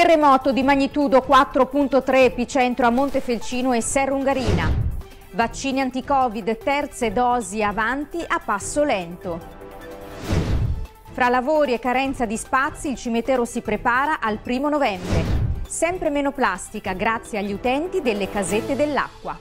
Terremoto di magnitudo 4.3 epicentro a Montefelcino e Serrungarina. Vaccini anti-Covid, terze dosi avanti a passo lento. Fra lavori e carenza di spazi il cimitero si prepara al primo novembre. Sempre meno plastica grazie agli utenti delle casette dell'acqua.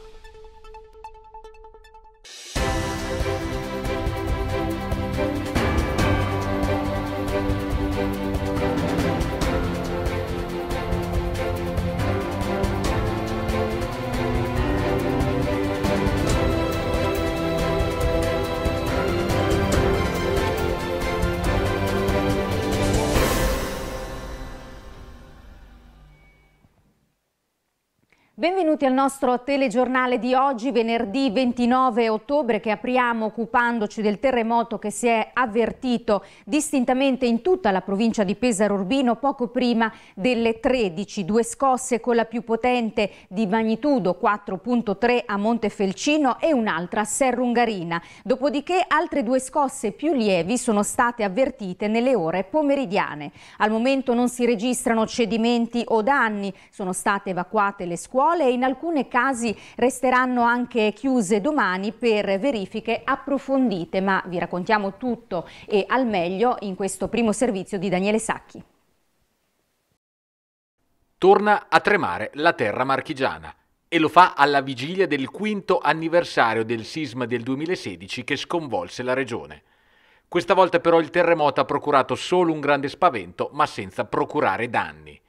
Benvenuti al nostro telegiornale di oggi, venerdì 29 ottobre, che apriamo occupandoci del terremoto che si è avvertito distintamente in tutta la provincia di Pesaro Urbino poco prima delle 13. Due scosse con la più potente di magnitudo 4.3 a Montefelcino e un'altra a Serrungarina. Dopodiché altre due scosse più lievi sono state avvertite nelle ore pomeridiane. Al momento non si registrano cedimenti o danni, sono state evacuate le scuole scuole e in alcuni casi resteranno anche chiuse domani per verifiche approfondite, ma vi raccontiamo tutto e al meglio in questo primo servizio di Daniele Sacchi. Torna a tremare la terra marchigiana e lo fa alla vigilia del quinto anniversario del sisma del 2016 che sconvolse la regione. Questa volta però il terremoto ha procurato solo un grande spavento, ma senza procurare danni.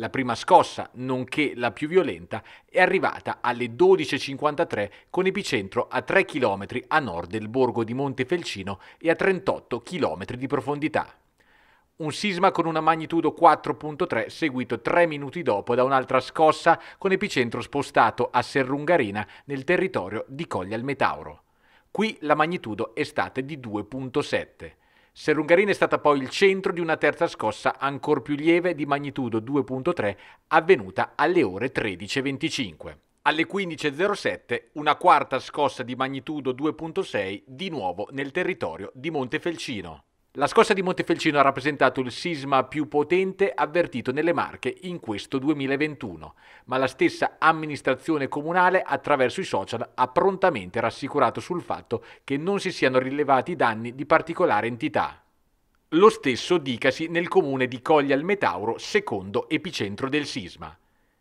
La prima scossa, nonché la più violenta, è arrivata alle 12.53 con epicentro a 3 km a nord del borgo di Montefelcino e a 38 km di profondità. Un sisma con una magnitudo 4.3 seguito tre minuti dopo da un'altra scossa con epicentro spostato a Serrungarina nel territorio di Coglia al Metauro. Qui la magnitudo è stata di 2.7. Serungarin è stata poi il centro di una terza scossa ancor più lieve di magnitudo 2.3 avvenuta alle ore 13.25. Alle 15.07 una quarta scossa di magnitudo 2.6 di nuovo nel territorio di Montefelcino. La scossa di Montefelcino ha rappresentato il sisma più potente avvertito nelle Marche in questo 2021, ma la stessa amministrazione comunale attraverso i social ha prontamente rassicurato sul fatto che non si siano rilevati danni di particolare entità. Lo stesso dicasi nel comune di Coglia al Metauro, secondo epicentro del sisma.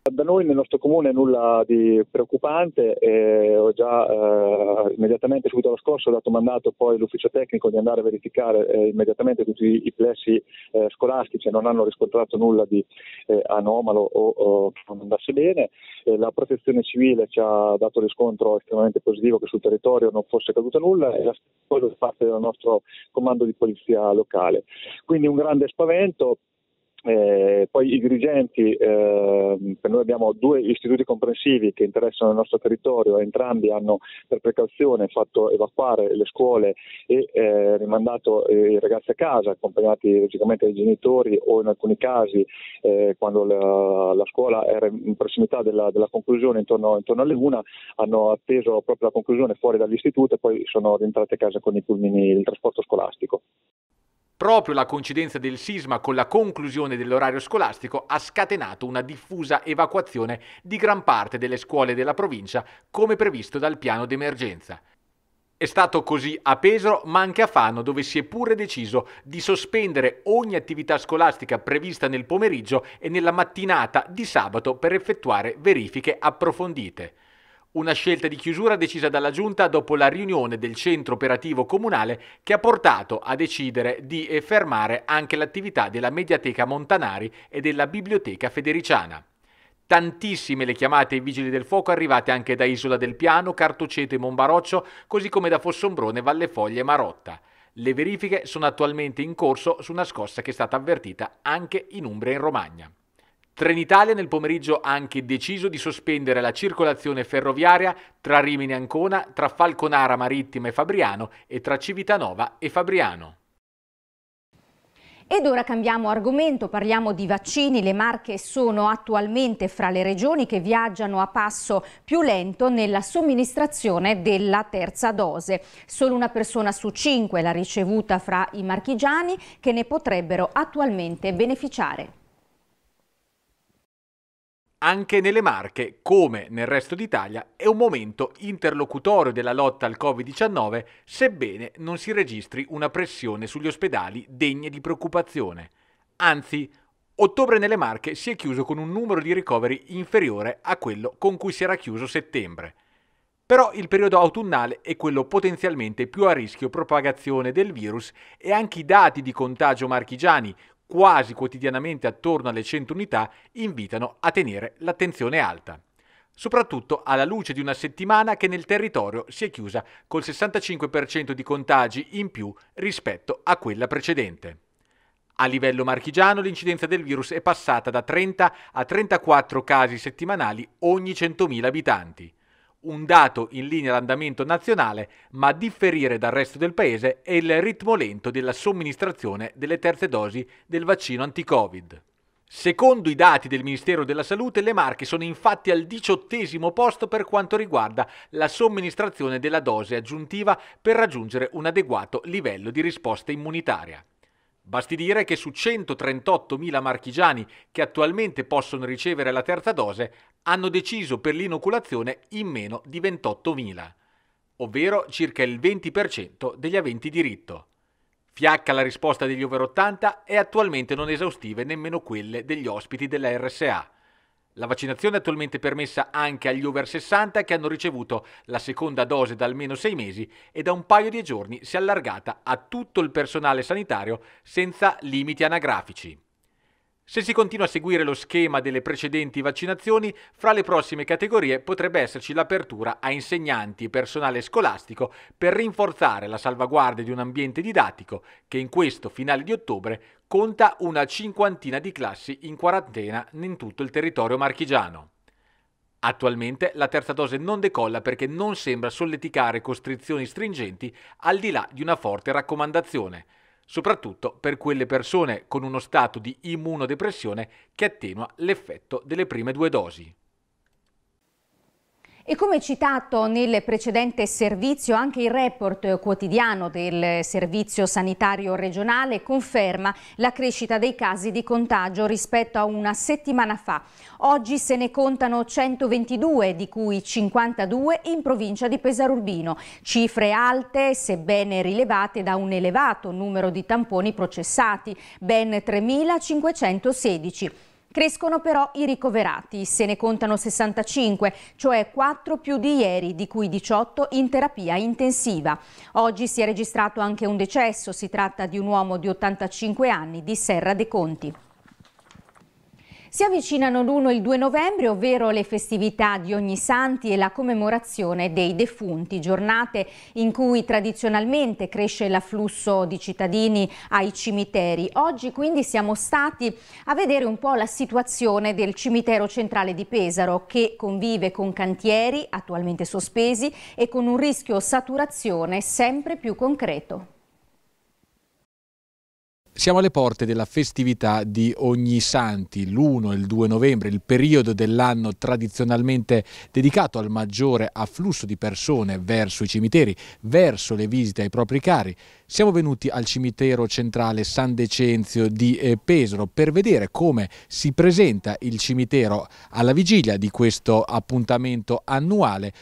Da noi nel nostro comune nulla di preoccupante, eh, ho già eh, immediatamente subito allo scorso dato mandato poi all'ufficio tecnico di andare a verificare eh, immediatamente tutti i plessi eh, scolastici, non hanno riscontrato nulla di eh, anomalo o, o che non andasse bene, eh, la protezione civile ci ha dato riscontro estremamente positivo che sul territorio non fosse caduta nulla e la cosa da parte del nostro comando di polizia locale. Quindi un grande spavento, eh, poi i dirigenti, eh, noi abbiamo due istituti comprensivi che interessano il nostro territorio, entrambi hanno per precauzione fatto evacuare le scuole e eh, rimandato eh, i ragazzi a casa, accompagnati logicamente dai genitori o in alcuni casi eh, quando la, la, scuola era in prossimità della, della conclusione, intorno, intorno, alle una, hanno atteso proprio la conclusione fuori dall'istituto e poi sono rientrati a casa con i pulmini il trasporto scolastico. Proprio la coincidenza del sisma con la conclusione dell'orario scolastico ha scatenato una diffusa evacuazione di gran parte delle scuole della provincia, come previsto dal piano d'emergenza. È stato così a Pesaro, ma anche a Fano, dove si è pure deciso di sospendere ogni attività scolastica prevista nel pomeriggio e nella mattinata di sabato per effettuare verifiche approfondite. Una scelta di chiusura decisa dalla Giunta dopo la riunione del centro operativo comunale che ha portato a decidere di eh, fermare anche l'attività della Mediateca Montanari e della Biblioteca Federiciana. Tantissime le chiamate ai vigili del fuoco arrivate anche da Isola del Piano, Cartoceto e Monbaroccio, così come da Fossombrone, Vallefoglie e Marotta. Le verifiche sono attualmente in corso su una scossa che è stata avvertita anche in Umbria e in Romagna. Trenitalia nel pomeriggio ha anche deciso di sospendere la circolazione ferroviaria tra Rimini Ancona, tra Falconara Marittima e Fabriano e tra Civitanova e Fabriano. Ed ora cambiamo argomento, parliamo di vaccini. Le Marche sono attualmente fra le regioni che viaggiano a passo più lento nella somministrazione della terza dose. Solo una persona su cinque l'ha ricevuta fra i marchigiani che ne potrebbero attualmente beneficiare. Anche nelle Marche, come nel resto d'Italia, è un momento interlocutorio della lotta al Covid-19, sebbene non si registri una pressione sugli ospedali degna di preoccupazione. Anzi, ottobre nelle Marche si è chiuso con un numero di ricoveri inferiore a quello con cui si era chiuso settembre. Però il periodo autunnale è quello potenzialmente più a rischio propagazione del virus e anche i dati di contagio marchigiani, quasi quotidianamente attorno alle 100 unità invitano a tenere l'attenzione alta soprattutto alla luce di una settimana che nel territorio si è chiusa col 65% di contagi in più rispetto a quella precedente. A livello marchigiano l'incidenza del virus è passata da 30 a 34 casi settimanali ogni 100.000 abitanti un dato in linea d'andamento nazionale, ma differire dal resto del paese è il ritmo lento della somministrazione delle terze dosi del vaccino anti-Covid. Secondo i dati del Ministero della Salute, le Marche sono infatti al diciottesimo posto per quanto riguarda la somministrazione della dose aggiuntiva per raggiungere un adeguato livello di risposta immunitaria. Basti dire che su 138.000 marchigiani che attualmente possono ricevere la terza dose hanno deciso per l'inoculazione in meno di 28.000, ovvero circa il 20% degli aventi diritto. Fiacca la risposta degli over 80 e attualmente non esaustive nemmeno quelle degli ospiti della RSA. La vaccinazione è attualmente permessa anche agli over 60 che hanno ricevuto la seconda dose da almeno sei mesi e da un paio di giorni si è allargata a tutto il personale sanitario senza limiti anagrafici. Se si continua a seguire lo schema delle precedenti vaccinazioni, fra le prossime categorie potrebbe esserci l'apertura a insegnanti e personale scolastico per rinforzare la salvaguardia di un ambiente didattico che in questo finale di ottobre conta una cinquantina di classi in quarantena in tutto il territorio marchigiano. Attualmente la terza dose non decolla perché non sembra solleticare costrizioni stringenti al di là di una forte raccomandazione, soprattutto per quelle persone con uno stato di immunodepressione che attenua l'effetto delle prime due dosi. E come citato nel precedente servizio, anche il report quotidiano del Servizio Sanitario Regionale conferma la crescita dei casi di contagio rispetto a una settimana fa. Oggi se ne contano 122, di cui 52 in provincia di Pesarurbino. Cifre alte, sebbene rilevate da un elevato numero di tamponi processati, ben 3.516. Crescono però i ricoverati, se ne contano 65, cioè 4 più di ieri, di cui 18 in terapia intensiva. Oggi si è registrato anche un decesso, si tratta di un uomo di 85 anni di Serra dei Conti. Si avvicinano l'1 e il 2 novembre, ovvero le festività di Ogni Santi e la commemorazione dei defunti, giornate in cui tradizionalmente cresce l'afflusso di cittadini ai cimiteri. Oggi quindi siamo stati a vedere un po' la situazione del cimitero centrale di Pesaro che convive con cantieri attualmente sospesi e con un rischio saturazione sempre più concreto. Siamo alle porte della festività di Ogni Santi, l'1 e il 2 novembre, il periodo dell'anno tradizionalmente dedicato al maggiore afflusso di persone verso i cimiteri, verso le visite ai propri cari. Siamo venuti al cimitero centrale San Decenzio di eh, Pesaro per vedere come si presenta il cimitero alla vigilia di questo appuntamento annuale,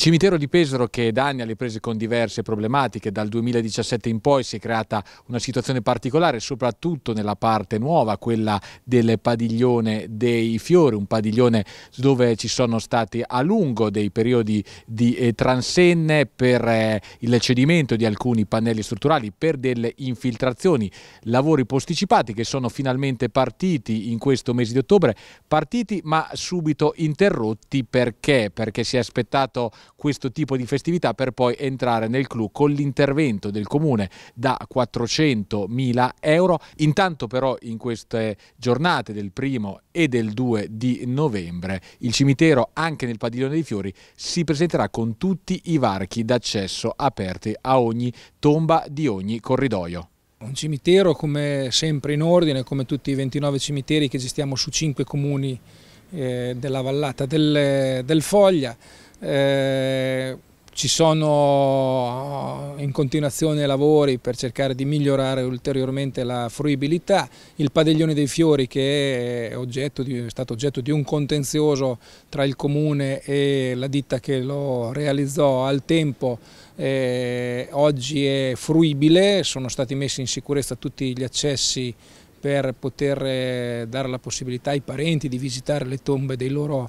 cimitero di Pesaro che da anni ha le prese con diverse problematiche, dal 2017 in poi si è creata una situazione particolare, soprattutto nella parte nuova, quella del padiglione dei fiori, un padiglione dove ci sono stati a lungo dei periodi di eh, transenne per eh, il cedimento di alcuni pannelli strutturali, per delle infiltrazioni, lavori posticipati che sono finalmente partiti in questo mese di ottobre, partiti ma subito interrotti perché? Perché si è aspettato questo tipo di festività per poi entrare nel clou con l'intervento del comune da 400.000 euro. Intanto però in queste giornate del primo e del 2 di novembre il cimitero anche nel padiglione dei fiori si presenterà con tutti i varchi d'accesso aperti a ogni tomba di ogni corridoio. Un cimitero come sempre in ordine, come tutti i 29 cimiteri che gestiamo su 5 comuni eh, della vallata del, del Foglia, eh, ci sono eh, in continuazione lavori per cercare di migliorare ulteriormente la fruibilità, il padiglione dei fiori che è, oggetto di, è stato oggetto di un contenzioso tra il comune e la ditta che lo realizzò al tempo eh, oggi è fruibile, sono stati messi in sicurezza tutti gli accessi per poter eh, dare la possibilità ai parenti di visitare le tombe dei loro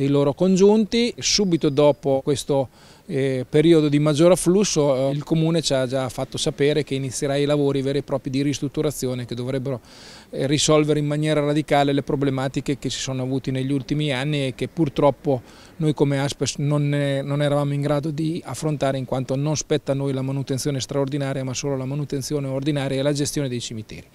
dei loro congiunti. Subito dopo questo eh, periodo di maggior afflusso eh, il Comune ci ha già fatto sapere che inizierà i lavori veri e propri di ristrutturazione che dovrebbero eh, risolvere in maniera radicale le problematiche che si sono avute negli ultimi anni e che purtroppo noi come Aspes non, non eravamo in grado di affrontare in quanto non spetta a noi la manutenzione straordinaria ma solo la manutenzione ordinaria e la gestione dei cimiteri.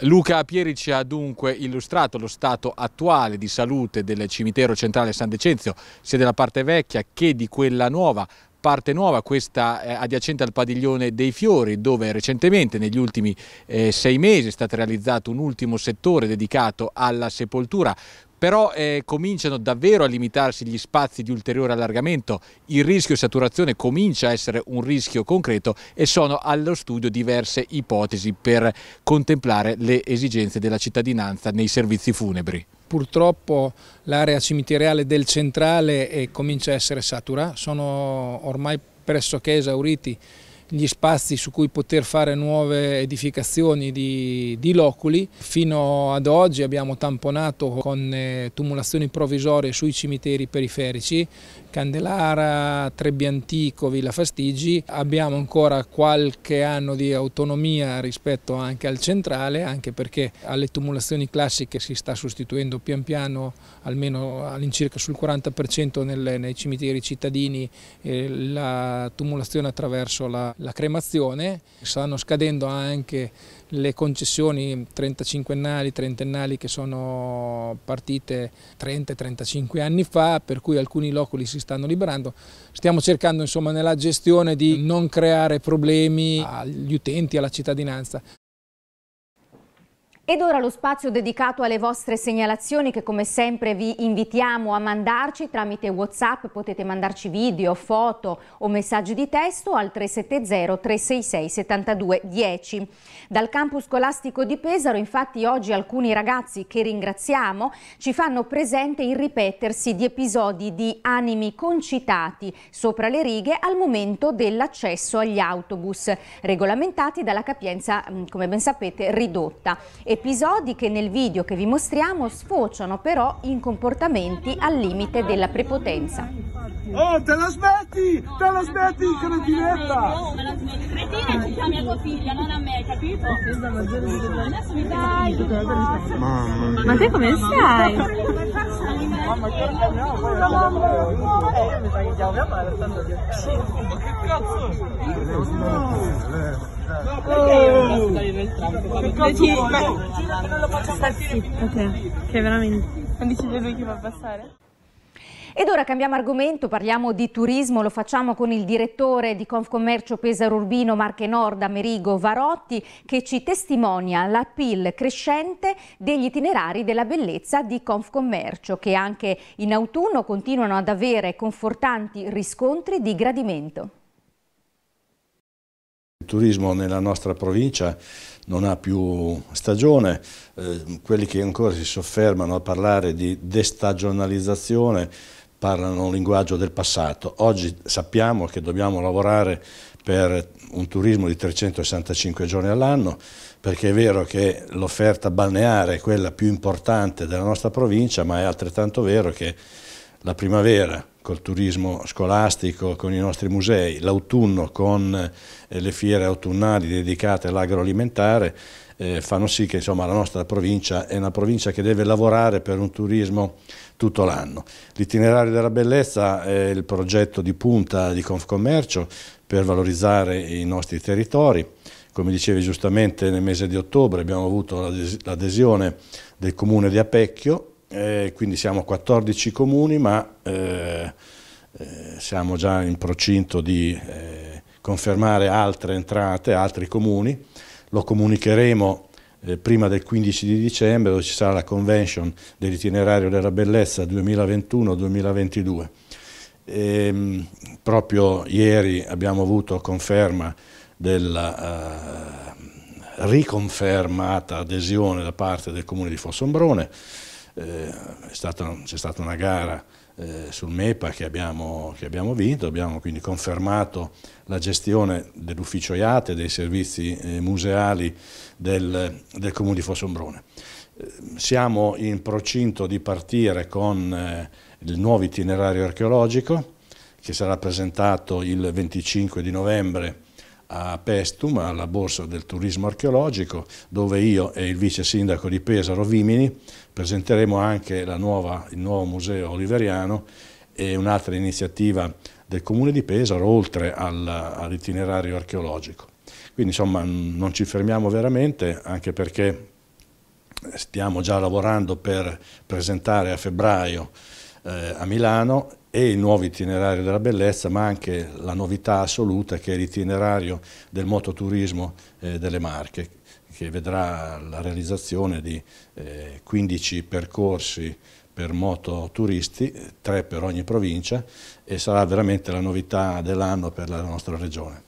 Luca Pieri ci ha dunque illustrato lo stato attuale di salute del cimitero centrale San Decenzio, sia della parte vecchia che di quella nuova, parte nuova, questa eh, adiacente al padiglione dei fiori dove recentemente negli ultimi eh, sei mesi è stato realizzato un ultimo settore dedicato alla sepoltura però eh, cominciano davvero a limitarsi gli spazi di ulteriore allargamento, il rischio di saturazione comincia a essere un rischio concreto e sono allo studio diverse ipotesi per contemplare le esigenze della cittadinanza nei servizi funebri purtroppo l'area cimiteriale del centrale eh, comincia a essere satura, sono ormai pressoché esauriti gli spazi su cui poter fare nuove edificazioni di, di loculi. Fino ad oggi abbiamo tamponato con eh, tumulazioni provvisorie sui cimiteri periferici, Candelara, Trebbiantico, Villa Fastigi. Abbiamo ancora qualche anno di autonomia rispetto anche al centrale, anche perché alle tumulazioni classiche si sta sostituendo pian piano almeno all'incirca sul 40% nel, nei cimiteri cittadini eh, la tumulazione attraverso la, la cremazione, stanno scadendo anche le concessioni trentacinquennali, trentennali che sono partite 30-35 anni fa, per cui alcuni loculi si stanno liberando. Stiamo cercando insomma nella gestione di non creare problemi agli utenti, alla cittadinanza. Ed ora lo spazio dedicato alle vostre segnalazioni che come sempre vi invitiamo a mandarci tramite Whatsapp, potete mandarci video, foto o messaggi di testo al 370 366 72 10. Dal campus scolastico di Pesaro infatti oggi alcuni ragazzi che ringraziamo ci fanno presente il ripetersi di episodi di animi concitati sopra le righe al momento dell'accesso agli autobus regolamentati dalla capienza mm, come ben sapete ridotta e episodi che nel video che vi mostriamo sfociano però in comportamenti al limite della prepotenza. Oh, te la smetti! Te la smetti, cretinetta! Cretina ti chiami a tua figlia, non a me, capito? Adesso mi dai Ma te come stai? Mamma, che Scusa, mamma! Eh, mi sa che chiamo mia madre, stanno dietro. Ma che cazzo? Oh. Dici, ma... Sta zitto te, che veramente... Non decide lui chi va a passare? Ed ora cambiamo argomento, parliamo di turismo, lo facciamo con il direttore di Confcommercio Pesaro Urbino Marche Nord, Amerigo Varotti, che ci testimonia la crescente degli itinerari della bellezza di Confcommercio, che anche in autunno continuano ad avere confortanti riscontri di gradimento. Il turismo nella nostra provincia non ha più stagione, eh, quelli che ancora si soffermano a parlare di destagionalizzazione parlano un linguaggio del passato. Oggi sappiamo che dobbiamo lavorare per un turismo di 365 giorni all'anno, perché è vero che l'offerta balneare è quella più importante della nostra provincia, ma è altrettanto vero che la primavera col turismo scolastico, con i nostri musei, l'autunno con eh, le fiere autunnali dedicate all'agroalimentare, eh, fanno sì che insomma, la nostra provincia è una provincia che deve lavorare per un turismo tutto l'anno. L'itinerario della bellezza è il progetto di punta di Confcommercio per valorizzare i nostri territori. Come dicevi giustamente nel mese di ottobre abbiamo avuto l'adesione del comune di Apecchio eh, quindi siamo 14 comuni ma eh, eh, siamo già in procinto di eh, confermare altre entrate, altri comuni, lo comunicheremo eh, prima del 15 di dicembre dove ci sarà la convention dell'itinerario della bellezza 2021-2022. E, ehm, proprio ieri abbiamo avuto conferma della eh, riconfermata adesione da parte del comune di Fossombrone eh, stata, c'è stata una gara eh, sul MEPA che abbiamo, che abbiamo, vinto, abbiamo quindi confermato la gestione dell'ufficio IATE, dei servizi eh, museali del, del comune di Fossombrone. Siamo in procinto di partire con il nuovo itinerario archeologico che sarà presentato il 25 di novembre a Pestum, alla borsa del turismo archeologico, dove io e il vice sindaco di Pesaro Vimini presenteremo anche nuova, il nuovo museo oliveriano e un'altra iniziativa del comune di Pesaro, oltre all'itinerario archeologico. Quindi insomma non ci fermiamo veramente, anche perché stiamo già lavorando per presentare a febbraio eh, a Milano e il nuovo itinerario della bellezza, ma anche la novità assoluta che è l'itinerario del mototurismo eh, delle Marche, che vedrà la realizzazione di eh, 15 percorsi per mototuristi, tre per ogni provincia e sarà veramente la novità dell'anno per la nostra regione.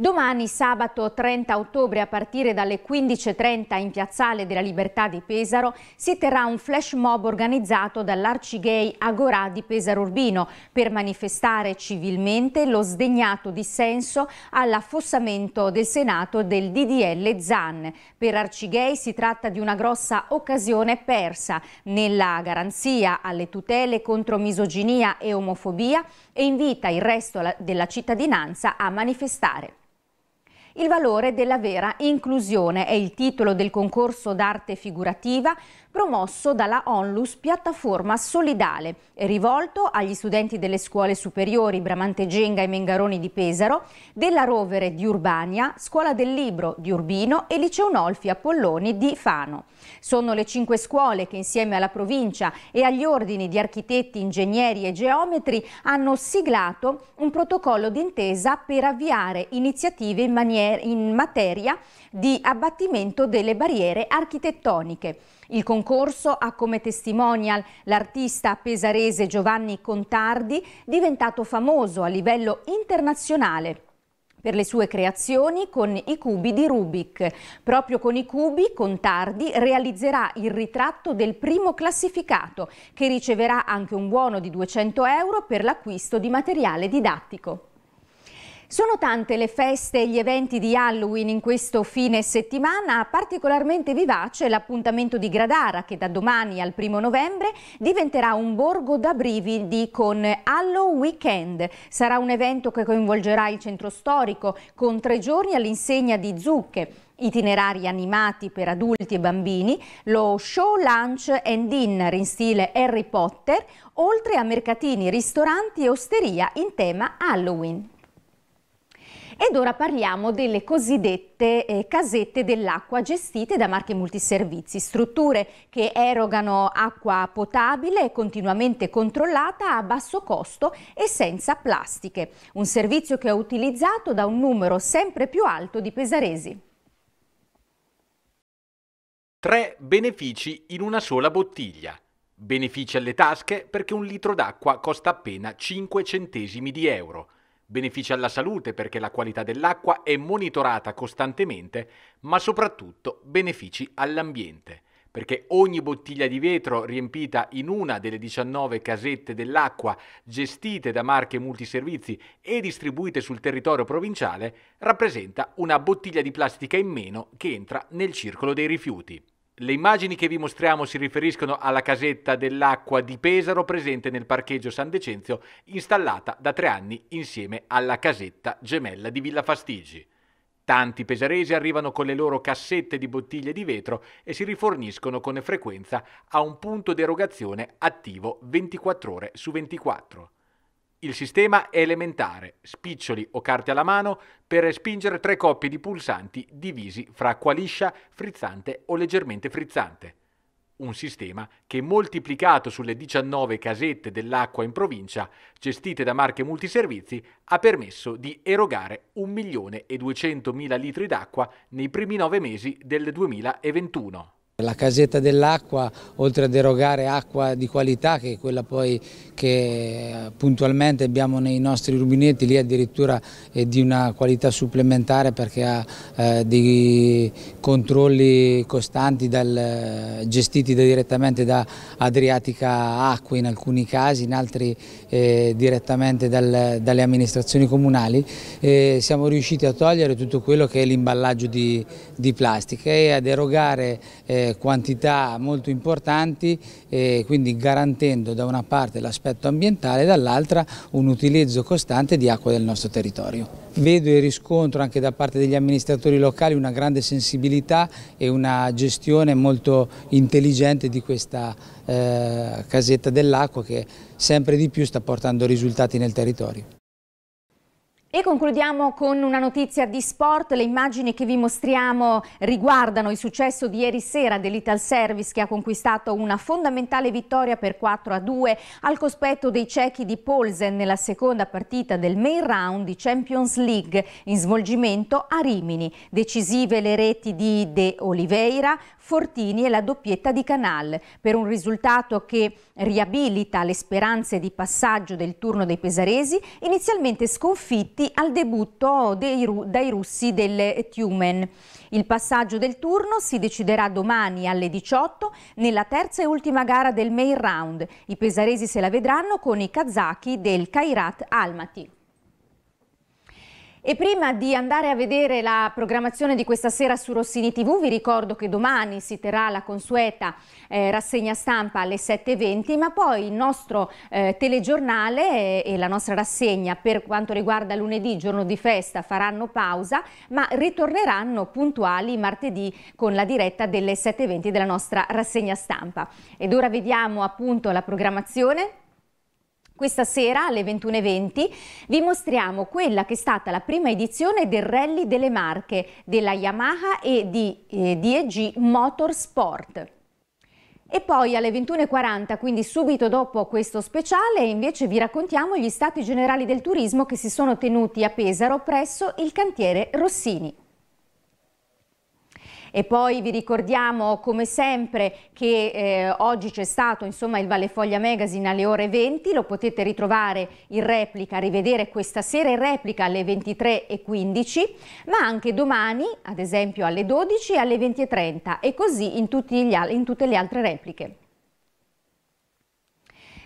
Domani sabato 30 ottobre a partire dalle 15.30 in Piazzale della Libertà di Pesaro si terrà un flash mob organizzato dall'Arcigay Agorà di Pesaro Urbino per manifestare civilmente lo sdegnato dissenso all'affossamento del Senato del DDL ZAN. Per Arcigay si tratta di una grossa occasione persa nella garanzia alle tutele contro misoginia e omofobia e invita il resto della cittadinanza a manifestare. Il valore della vera inclusione è il titolo del concorso d'arte figurativa promosso dalla Onlus Piattaforma Solidale e rivolto agli studenti delle scuole superiori Bramante Genga e Mengaroni di Pesaro, della Rovere di Urbania, Scuola del Libro di Urbino e Liceo Nolfi Apolloni di Fano. Sono le cinque scuole che insieme alla provincia e agli ordini di architetti, ingegneri e geometri hanno siglato un protocollo d'intesa per avviare iniziative in, in materia di abbattimento delle barriere architettoniche. Il concorso ha come testimonial l'artista pesarese Giovanni Contardi, diventato famoso a livello internazionale per le sue creazioni con i cubi di Rubik. Proprio con i cubi, Contardi realizzerà il ritratto del primo classificato, che riceverà anche un buono di 200 euro per l'acquisto di materiale didattico. Sono tante le feste e gli eventi di Halloween in questo fine settimana, particolarmente vivace l'appuntamento di Gradara che da domani al primo novembre diventerà un borgo da brividi con Halloween Weekend. Sarà un evento che coinvolgerà il centro storico con tre giorni all'insegna di zucche, itinerari animati per adulti e bambini, lo show lunch and dinner in stile Harry Potter, oltre a mercatini, ristoranti e osteria in tema Halloween. Ed ora parliamo delle cosiddette eh, casette dell'acqua gestite da marche multiservizi, strutture che erogano acqua potabile continuamente controllata a basso costo e senza plastiche, un servizio che è utilizzato da un numero sempre più alto di pesaresi. Tre benefici in una sola bottiglia. Benefici alle tasche perché un litro d'acqua costa appena 5 centesimi di euro benefici alla salute perché la qualità dell'acqua è monitorata costantemente, ma soprattutto benefici all'ambiente perché ogni bottiglia di vetro riempita in una delle 19 casette dell'acqua gestite da marche multiservizi e distribuite sul territorio provinciale rappresenta una bottiglia di plastica in meno che entra nel circolo dei rifiuti. Le immagini che vi mostriamo si riferiscono alla casetta dell'acqua di Pesaro presente nel parcheggio San Decenzio, installata da tre anni insieme alla casetta gemella di Villa Fastigi. Tanti pesaresi arrivano con le loro cassette di bottiglie di vetro e si riforniscono con frequenza a un punto di erogazione attivo 24 ore su 24. Il sistema è elementare, spiccioli o carte alla mano per spingere tre coppie di pulsanti divisi fra qualiscia, frizzante o leggermente frizzante. Un sistema che moltiplicato sulle 19 casette dell'acqua in provincia, gestite da marche multiservizi, ha permesso di erogare 1.200.000 litri d'acqua nei primi nove mesi del 2021. La casetta dell'acqua, oltre a derogare acqua di qualità, che è quella poi che eh, puntualmente abbiamo nei nostri rubinetti, lì addirittura è di una qualità supplementare perché ha eh, dei controlli costanti dal, eh, gestiti da, direttamente da Adriatica Acque in alcuni casi, in altri eh, direttamente dal, dalle amministrazioni comunali. Eh, siamo riusciti a togliere tutto quello che è l'imballaggio di, di plastica e a derogare quantità molto importanti, eh, quindi garantendo da una parte l'aspetto ambientale e dall'altra un utilizzo costante di acqua del nostro territorio. Vedo e riscontro anche da parte degli amministratori locali una grande sensibilità e una gestione molto intelligente di questa eh, casetta dell'acqua che sempre di più sta portando risultati nel territorio. E concludiamo con una notizia di sport. Le immagini che vi mostriamo riguardano il successo di ieri sera dell'Ital Service che ha conquistato una fondamentale vittoria per 4 a 2 al cospetto dei cechi di Polsen nella seconda partita del main round di Champions League in svolgimento a Rimini. Decisive le reti di De Oliveira, Fortini e la doppietta di Canal per un risultato che riabilita le speranze di passaggio del turno dei pesaresi inizialmente sconfitti minuti al debutto dei, dai russi del Tiumen. Il passaggio del turno si deciderà domani alle 18 nella terza e ultima gara del main round. I pesaresi se la vedranno con i kazaki del Kairat Almaty. E prima di andare a vedere la programmazione di questa sera su Rossini TV, vi ricordo che domani si terrà la consueta eh, rassegna stampa alle 7.20, ma poi il nostro eh, telegiornale e, eh, e, la nostra rassegna per quanto riguarda lunedì, giorno di festa, faranno pausa, ma ritorneranno puntuali martedì con la diretta delle 7.20 della nostra rassegna stampa. Ed ora vediamo appunto la programmazione questa sera alle 21.20 vi mostriamo quella che è stata la prima edizione del Rally delle Marche della Yamaha e di eh, DEG Motorsport. E poi alle 21.40, quindi subito dopo questo speciale, invece vi raccontiamo gli stati generali del turismo che si sono tenuti a Pesaro presso il cantiere Rossini. E poi vi ricordiamo come sempre che eh, oggi c'è stato insomma, il Valle Foglia Magazine alle ore 20, lo potete ritrovare in replica, rivedere questa sera in replica alle 23.15, ma anche domani ad esempio alle 12 e alle 20.30 e così in, in tutte le altre repliche.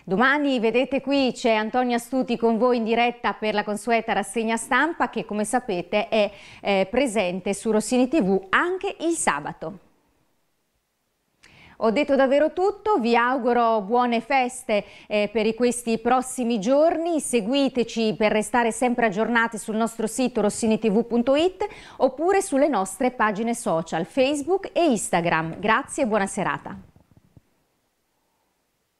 Domani vedete qui c'è Antonio Astuti con voi in diretta per la consueta rassegna stampa che come sapete è eh, presente su Rossini TV anche il sabato. Ho detto davvero tutto, vi auguro buone feste eh, per questi prossimi giorni, seguiteci per restare sempre aggiornati sul nostro sito rossinitv.it oppure sulle nostre pagine social Facebook e Instagram. Grazie e buona serata.